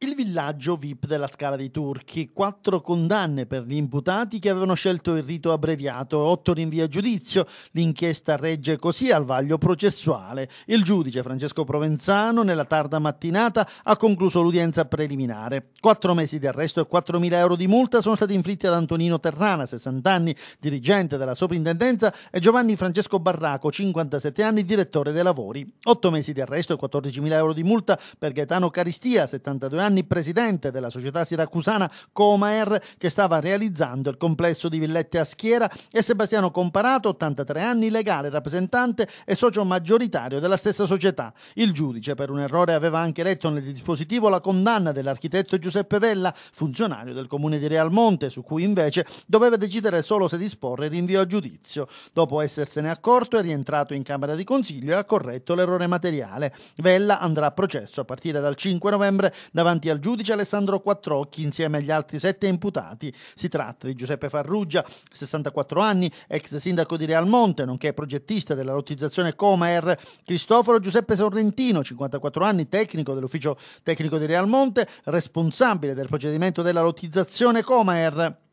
Il villaggio VIP della Scala dei Turchi, quattro condanne per gli imputati che avevano scelto il rito abbreviato, otto rinvii a giudizio, l'inchiesta regge così al vaglio processuale. Il giudice Francesco Provenzano nella tarda mattinata ha concluso l'udienza preliminare. Quattro mesi di arresto e 4.000 euro di multa sono stati inflitti ad Antonino Terrana, 60 anni, dirigente della soprintendenza, e Giovanni Francesco Barraco, 57 anni, direttore dei lavori. Otto mesi di arresto e 14.000 euro di multa per Gaetano Caristia, 72 anni anni presidente della società siracusana Comaer che stava realizzando il complesso di Villette a Schiera e Sebastiano Comparato, 83 anni, legale rappresentante e socio maggioritario della stessa società. Il giudice per un errore aveva anche letto nel dispositivo la condanna dell'architetto Giuseppe Vella, funzionario del comune di Realmonte, su cui invece doveva decidere solo se disporre il rinvio a giudizio. Dopo essersene accorto è rientrato in Camera di Consiglio e ha corretto l'errore materiale. Vella andrà a processo a partire dal 5 novembre davanti davanti al giudice Alessandro Quattrocchi insieme agli altri sette imputati. Si tratta di Giuseppe Farrugia, 64 anni, ex sindaco di Real Monte, nonché progettista della lottizzazione Comaer, Cristoforo Giuseppe Sorrentino, 54 anni, tecnico dell'ufficio tecnico di Real Monte, responsabile del procedimento della lottizzazione Comaer.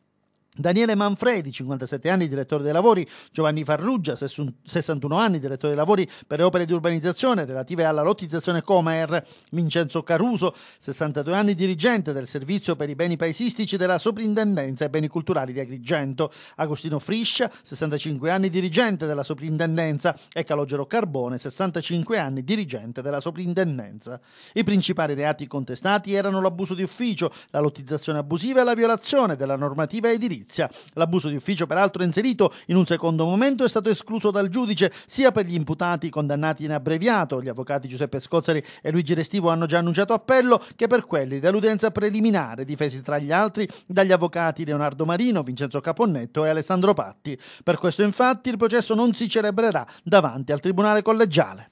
Daniele Manfredi, 57 anni, direttore dei lavori, Giovanni Farrugia, 61 anni, direttore dei lavori per le opere di urbanizzazione relative alla lottizzazione Comer, Vincenzo Caruso, 62 anni, dirigente del servizio per i beni paesistici della Soprintendenza e beni culturali di Agrigento, Agostino Friscia, 65 anni, dirigente della Soprintendenza e Calogero Carbone, 65 anni, dirigente della Soprintendenza. I principali reati contestati erano l'abuso di ufficio, la lottizzazione abusiva e la violazione della normativa edilizia giustizia. L'abuso di ufficio, peraltro inserito in un secondo momento, è stato escluso dal giudice sia per gli imputati condannati in abbreviato, gli avvocati Giuseppe Scozzari e Luigi Restivo hanno già annunciato appello, che per quelli dell'udienza preliminare, difesi tra gli altri dagli avvocati Leonardo Marino, Vincenzo Caponnetto e Alessandro Patti. Per questo infatti il processo non si celebrerà davanti al Tribunale collegiale.